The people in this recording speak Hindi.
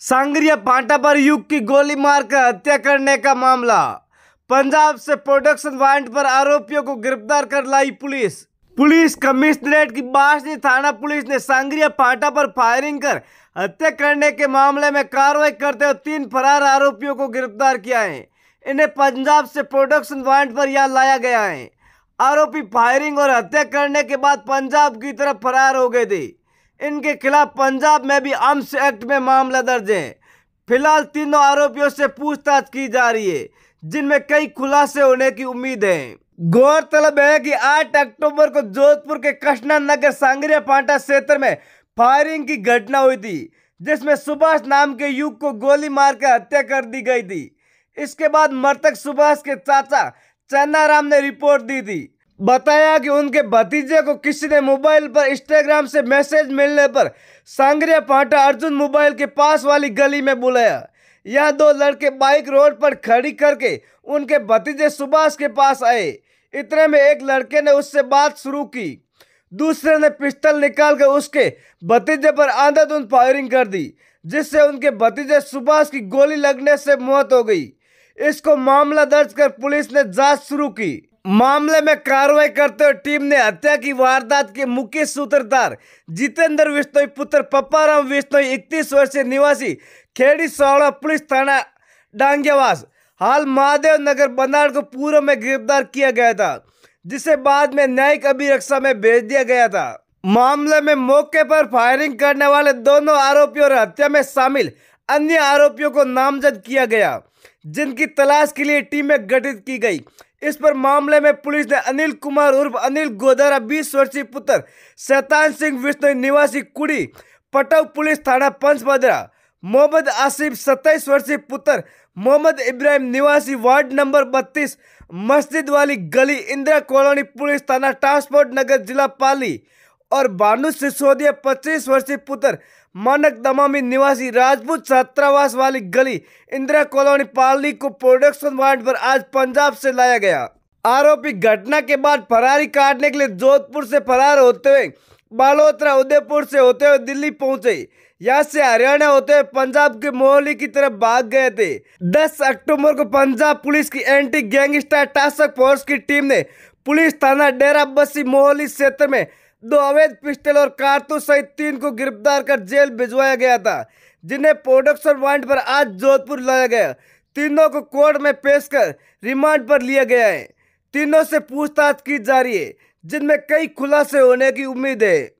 सांगरिया भाटा पर युग की गोली मारकर हत्या करने का मामला पंजाब से प्रोडक्शन वारंट पर आरोपियों को गिरफ्तार कर लाई पुलिस पुलिस कमिश्नरेट की बासनी थाना पुलिस ने सांगरिया पांटा पर फायरिंग कर हत्या करने के मामले में कार्रवाई करते हुए तीन फरार आरोपियों को गिरफ्तार किया है इन्हें पंजाब से प्रोडक्शन वारंट पर यहाँ लाया गया है आरोपी फायरिंग और हत्या करने के बाद पंजाब की तरफ फरार हो गए थे इनके खिलाफ पंजाब में भी आर्म्स एक्ट में मामला दर्ज है फिलहाल तीनों आरोपियों से पूछताछ की जा रही है जिनमें कई खुलासे होने की उम्मीद है गौरतलब है कि 8 अक्टूबर को जोधपुर के कृष्णा नगर सांगरिया पांटा क्षेत्र में फायरिंग की घटना हुई थी जिसमें सुभाष नाम के युग को गोली मारकर हत्या कर दी गई थी इसके बाद मृतक सुभाष के चाचा राम ने रिपोर्ट दी थी बताया कि उनके भतीजे को किसी ने मोबाइल पर इंस्टाग्राम से मैसेज मिलने पर सांगरिया पांटा अर्जुन मोबाइल के पास वाली गली में बुलाया यह दो लड़के बाइक रोड पर खड़ी करके उनके भतीजे सुभाष के पास आए इतने में एक लड़के ने उससे बात शुरू की दूसरे ने पिस्टल निकाल कर उसके भतीजे पर आंधाधुंध फायरिंग कर दी जिससे उनके भतीजे सुभाष की गोली लगने से मौत हो गई इसको मामला दर्ज कर पुलिस ने जांच शुरू की मामले में कार्रवाई करते हुए टीम ने हत्या की वारदात के मुख्य सूत्रधार जितेंद्र विश्नोई पुत्र राम विश्नोई इकतीस वर्षीय निवासी खेड़ी सौड़ा पुलिस थाना डांगेवास हाल महादेव नगर बनाड़ को पूर्व में गिरफ्तार किया गया था जिसे बाद में न्यायिक अभिरक्षा में भेज दिया गया था मामले में मौके पर फायरिंग करने वाले दोनों आरोपियों और हत्या में शामिल अन्य आरोपियों को नामजद किया गया जिनकी तलाश के लिए टीमें गठित की गई इस पर मामले में पुलिस ने अनिल कुमार उर्फ अनिल गोदारा बीस वर्षीय पुत्र शैतान सिंह विष्णु निवासी कुड़ी पटव पुलिस थाना पंचमदरा मोहम्मद आसिफ सत्ताईस वर्षीय पुत्र मोहम्मद इब्राहिम निवासी वार्ड नंबर बत्तीस मस्जिद वाली गली इंदिरा कॉलोनी पुलिस थाना ट्रांसपोर्ट नगर जिला पाली और भानु सिसोदिया पच्चीस वर्षीय पुत्र मानक दमामी निवासी राजपूत छात्रावास वाली गली इंदिरा कॉलोनी पाली को प्रोडक्शन वारंट पर आज पंजाब से लाया गया आरोपी घटना के बाद फरारी काटने के लिए जोधपुर से फरार होते हुए बालोत्रा उदयपुर से होते हुए दिल्ली पहुंचे यहाँ से हरियाणा होते हुए पंजाब के मोहली की तरफ भाग गए थे 10 अक्टूबर को पंजाब पुलिस की एंटी गैंगस्टर टास्क फोर्स की टीम ने पुलिस थाना डेरा बस्सी मोहली क्षेत्र में दो अवैध पिस्टल और कारतूस सहित तीन को गिरफ्तार कर जेल भिजवाया गया था जिन्हें प्रोडक्शन वारंट पर आज जोधपुर लाया गया तीनों को कोर्ट में पेश कर रिमांड पर लिया गया है तीनों से पूछताछ की जा रही है जिनमें कई खुलासे होने की उम्मीद है